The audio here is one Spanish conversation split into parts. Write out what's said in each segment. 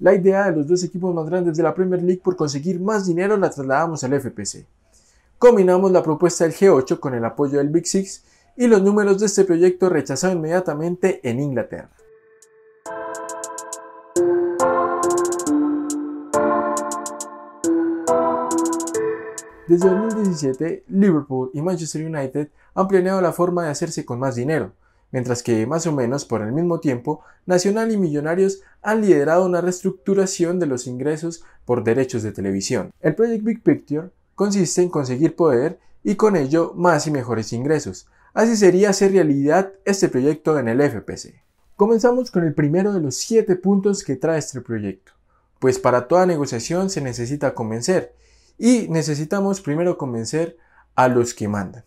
La idea de los dos equipos más grandes de la Premier League por conseguir más dinero la trasladamos al FPC. Combinamos la propuesta del G8 con el apoyo del Big Six y los números de este proyecto rechazaron inmediatamente en Inglaterra. Desde 2017, Liverpool y Manchester United han planeado la forma de hacerse con más dinero mientras que más o menos por el mismo tiempo, Nacional y Millonarios han liderado una reestructuración de los ingresos por derechos de televisión. El proyecto Big Picture consiste en conseguir poder y con ello más y mejores ingresos. Así sería hacer realidad este proyecto en el FPC. Comenzamos con el primero de los siete puntos que trae este proyecto, pues para toda negociación se necesita convencer y necesitamos primero convencer a los que mandan,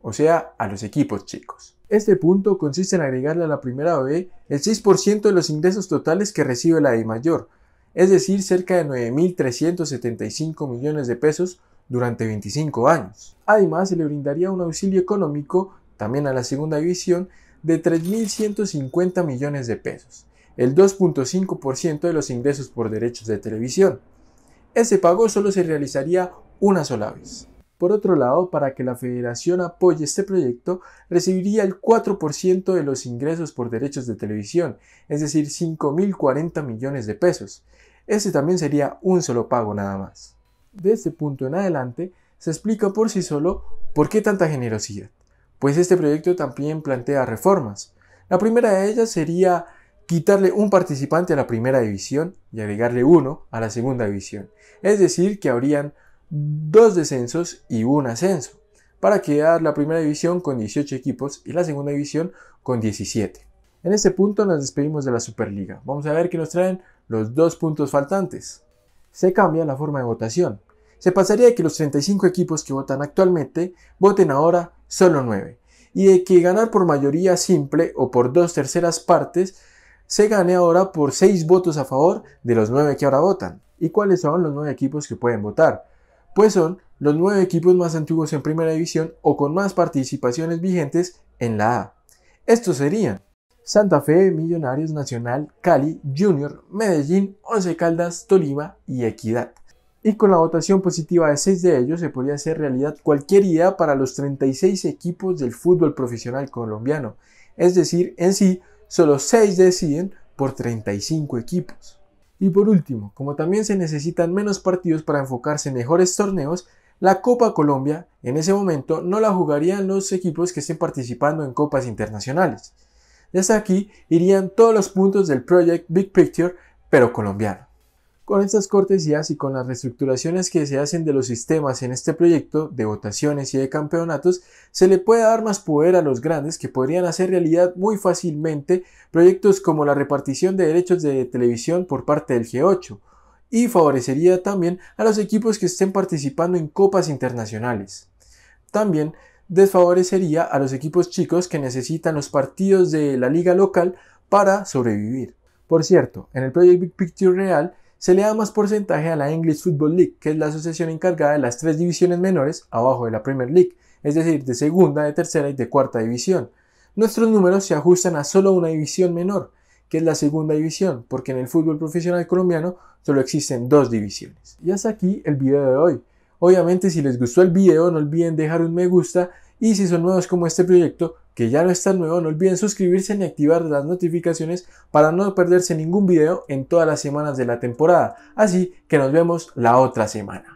o sea, a los equipos chicos. Este punto consiste en agregarle a la primera B el 6% de los ingresos totales que recibe la I e mayor, es decir, cerca de 9.375 millones de pesos durante 25 años. Además, se le brindaría un auxilio económico también a la segunda división de 3.150 millones de pesos, el 2.5% de los ingresos por derechos de televisión. Ese pago solo se realizaría una sola vez. Por otro lado, para que la federación apoye este proyecto, recibiría el 4% de los ingresos por derechos de televisión, es decir, 5.040 millones de pesos. Ese también sería un solo pago nada más. De este punto en adelante, se explica por sí solo por qué tanta generosidad. Pues este proyecto también plantea reformas. La primera de ellas sería quitarle un participante a la primera división y agregarle uno a la segunda división. Es decir, que habrían dos descensos y un ascenso, para quedar la primera división con 18 equipos y la segunda división con 17. En este punto nos despedimos de la Superliga. Vamos a ver qué nos traen los dos puntos faltantes. Se cambia la forma de votación. Se pasaría de que los 35 equipos que votan actualmente voten ahora solo 9 y de que ganar por mayoría simple o por dos terceras partes se gane ahora por 6 votos a favor de los 9 que ahora votan. ¿Y cuáles son los 9 equipos que pueden votar? pues son los nueve equipos más antiguos en Primera División o con más participaciones vigentes en la A. Estos serían Santa Fe, Millonarios Nacional, Cali, Junior, Medellín, Once Caldas, Tolima y Equidad. Y con la votación positiva de 6 de ellos se podría hacer realidad cualquier idea para los 36 equipos del fútbol profesional colombiano. Es decir, en sí, solo 6 deciden por 35 equipos. Y por último, como también se necesitan menos partidos para enfocarse en mejores torneos, la Copa Colombia en ese momento no la jugarían los equipos que estén participando en copas internacionales. Desde aquí irían todos los puntos del Project Big Picture, pero colombiano. Con estas cortesías y con las reestructuraciones que se hacen de los sistemas en este proyecto, de votaciones y de campeonatos, se le puede dar más poder a los grandes que podrían hacer realidad muy fácilmente proyectos como la repartición de derechos de televisión por parte del G8, y favorecería también a los equipos que estén participando en copas internacionales. También desfavorecería a los equipos chicos que necesitan los partidos de la liga local para sobrevivir. Por cierto, en el proyecto Big Picture Real se le da más porcentaje a la English Football League, que es la asociación encargada de las tres divisiones menores abajo de la Premier League, es decir, de segunda, de tercera y de cuarta división. Nuestros números se ajustan a solo una división menor, que es la segunda división, porque en el fútbol profesional colombiano solo existen dos divisiones. Y hasta aquí el video de hoy. Obviamente si les gustó el video no olviden dejar un me gusta y si son nuevos como este proyecto que ya no está nuevo, no olviden suscribirse ni activar las notificaciones para no perderse ningún video en todas las semanas de la temporada. Así que nos vemos la otra semana.